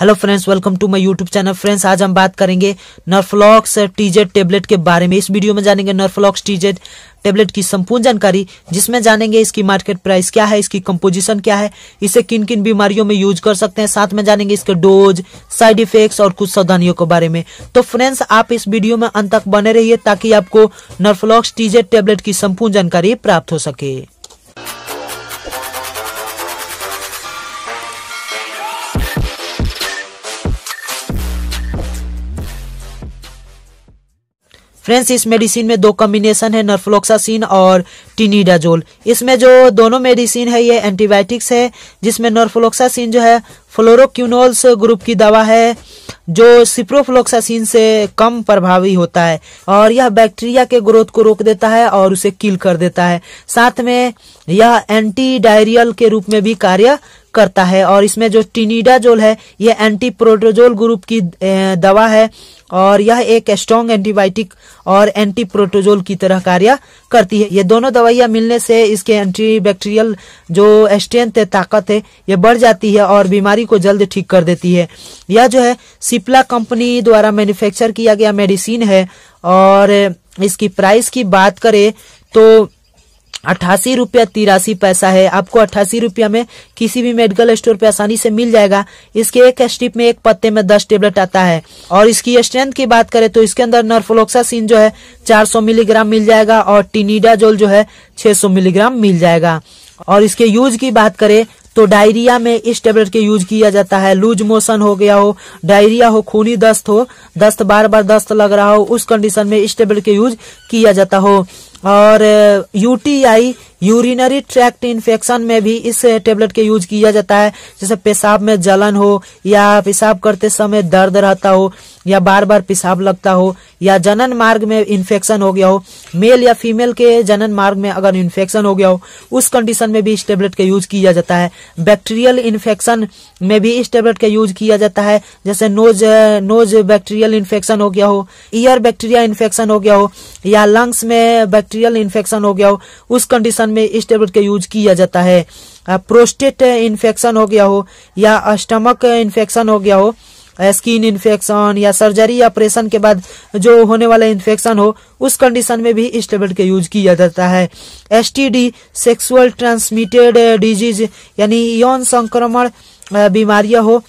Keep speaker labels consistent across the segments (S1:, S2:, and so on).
S1: hello friends welcome to my YouTube channel friends आज हम बात करेंगे नर्फलॉक्स टीजेट टेबलेट के बारे में इस वीडियो में जानेंगे नर्फलॉक्स टीजेट टेबलेट की संपूर्ण जानकारी जिसमें जानेंगे इसकी मार्केट प्राइस क्या है इसकी कंपोजिशन क्या है इसे किन किन बीमारियों में यूज कर सकते हैं साथ में जानेंगे इसके डोज साइड इफेक्ट्स और कुछ सावधानियों के बारे में तो फ्रेंड्स आप इस वीडियो में अंत तक बने रहिए ताकि आपको नर्फलॉक्स टीजेट टेबलेट की संपूर्ण जानकारी प्राप्त हो सके फ्रेंड्स इस मेडिसिन में दो कॉम्बिनेशन है नर्फ्लोक्सासिन और टिनीडाजोल इसमें जो दोनों मेडिसिन है ये एंटीबायोटिक्स है जिसमें नर्फ्लोक्सासिन जो है फ्लोरोक्यूनोल्स ग्रुप की दवा है जो सिप्रोफ्लोक्सासिन से कम प्रभावी होता है और यह बैक्टीरिया के ग्रोथ को रोक देता है और उसे किल कर देता है साथ में यह एंटी डायरियल के रूप में भी कार्य करता है और इसमें जो टिनिडाजोल है यह एंटी प्रोटोजोल ग्रुप की दवा है और यह एक स्ट्रॉन्ग एंटीबायोटिक और एंटी प्रोटोजोल की तरह कार्य करती है ये दोनों दवाइयाँ मिलने से इसके एंटी बैक्टीरियल जो स्ट्रेंथ है ताकत है ये बढ़ जाती है और बीमारी को जल्द ठीक कर देती है यह जो है सिप्ला कंपनी द्वारा मैन्युफैक्चर किया गया मेडिसिन है और इसकी प्राइस की बात करें तो अट्ठासी रुपया तिरासी पैसा है आपको अट्ठासी रुपया में किसी भी मेडिकल स्टोर पे आसानी से मिल जाएगा इसके एक स्ट्रिप में एक पत्ते में दस टेबलेट आता है और इसकी स्ट्रेंथ की बात करें तो इसके अंदर नर्फोलोक्सासिन जो है 400 मिलीग्राम मिल जाएगा और जोल जो है 600 मिलीग्राम मिल जाएगा और इसके यूज की बात करें तो डायरिया में इस टेबलेट के यूज किया जाता है लूज मोशन हो गया हो डायरिया हो खूनी दस्त हो दस्त बार बार दस्त लग रहा हो उस कंडीशन में इस टेबलेट के यूज किया जाता हो और यूटीआई यूरिनरी ट्रैक्ट इन्फेक्शन में भी इस टेबलेट के यूज किया जाता है जैसे पेशाब में जलन हो या पेशाब करते समय दर्द रहता हो या बार बार पेशाब लगता हो या जनन मार्ग में इन्फेक्शन हो गया हो मेल या फीमेल के जनन मार्ग में अगर इन्फेक्शन हो गया हो उस कंडीशन में भी इस टेबलेट का यूज किया जाता है बैक्टीरियल इन्फेक्शन में भी इस टेबलेट का यूज किया जाता है जैसे नोज नोज बैक्टीरियल इन्फेक्शन हो गया हो ईयर बैक्टीरिया इन्फेक्शन हो गया हो या लंग्स में बैक्टीरियल इन्फेक्शन हो गया हो उस कंडीशन में इस टेबलेट का यूज किया जाता है प्रोस्टेट इन्फेक्शन हो गया हो या स्टमक इन्फेक्शन हो गया हो स्किन इन्फेक्शन या सर्जरी या ऑपरेशन के बाद जो होने वाला इन्फेक्शन हो उस कंडीशन में भी इस टेबलेट का यूज किया जाता है डी सेक्सुअल ट्रांसमिटेड डिजीज यानी यौन संक्रमण uh, बीमारियां हो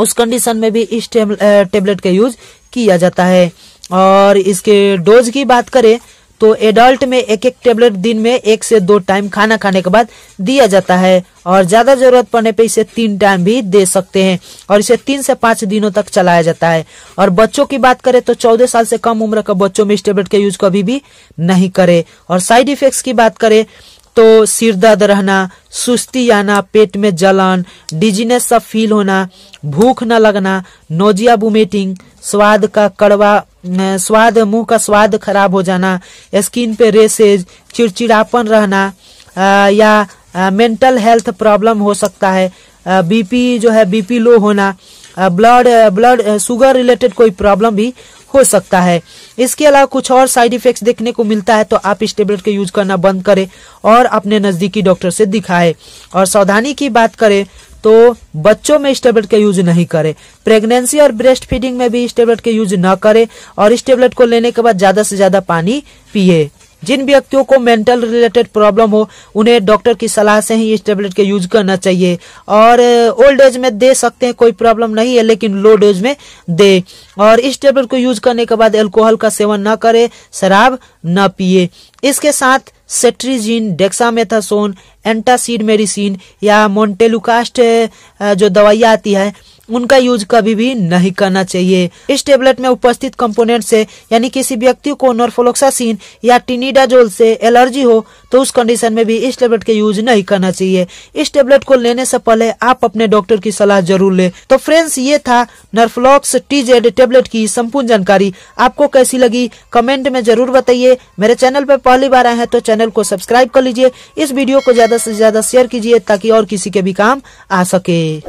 S1: उस कंडीशन में भी इस टेबलेट का यूज किया जाता है और इसके डोज की बात करें तो एडल्ट में एक एक टेबलेट दिन में एक से दो टाइम खाना खाने के बाद दिया जाता है और ज्यादा जरूरत पड़ने पे इसे तीन टाइम भी दे सकते हैं और इसे तीन से पांच दिनों तक चलाया जाता है और बच्चों की बात करें तो चौदह साल से कम उम्र के बच्चों में इस टेबलेट के यूज कभी भी नहीं करे और साइड इफेक्ट्स की बात करें तो सिर दर्द रहना सुस्ती आना पेट में जलन डिजीनेस सब फील होना भूख न लगना नोजिया वोमिटिंग स्वाद का कड़वा स्वाद मुंह का स्वाद खराब हो जाना स्किन पे रेसेज चिड़चिड़ापन रहना आ, या आ, मेंटल हेल्थ प्रॉब्लम हो सकता है बीपी जो है बीपी लो होना ब्लड ब्लड शुगर रिलेटेड कोई प्रॉब्लम भी हो सकता है इसके अलावा कुछ और साइड इफेक्ट्स देखने को मिलता है तो आप इस टेबलेट का यूज करना बंद करें और अपने नज़दीकी डॉक्टर से दिखाएं और सावधानी की बात करें तो बच्चों में इस टेबलेट का यूज नहीं करें प्रेगनेंसी और ब्रेस्ट फीडिंग में भी इस टेबलेट का यूज न करें और इस टेबलेट को लेने के बाद ज्यादा से ज्यादा पानी पिए जिन व्यक्तियों को मेंटल रिलेटेड प्रॉब्लम हो उन्हें डॉक्टर की सलाह से ही इस टेबलेट का यूज करना चाहिए और ओल्ड एज में दे सकते हैं कोई प्रॉब्लम नहीं है लेकिन लो डोज में दे और इस टेबलेट को यूज करने के बाद एल्कोहल का सेवन न करे शराब न पिए इसके साथ सेट्रीजिन डेक्सामेथासोन एंटासीड मेडिसिन या मोन्टेलुकास्ट जो दवाइयाँ आती है उनका यूज कभी भी नहीं करना चाहिए इस टेबलेट में उपस्थित कंपोनेंट से यानी किसी व्यक्ति को नोरफोलोक्सासिन या टिनिडाजोल से एलर्जी हो तो उस कंडीशन में भी इस टेबलेट के यूज नहीं करना चाहिए इस टेबलेट को लेने से पहले आप अपने डॉक्टर की सलाह जरूर ले तो फ्रेंड्स ये था नर्फलॉक्स टीजेड टेबलेट की संपूर्ण जानकारी आपको कैसी लगी कमेंट में जरूर बताइए मेरे चैनल पर पहली बार आए हैं तो चैनल को सब्सक्राइब कर लीजिए इस वीडियो को ज्यादा से ज्यादा शेयर कीजिए ताकि और किसी के भी काम आ सके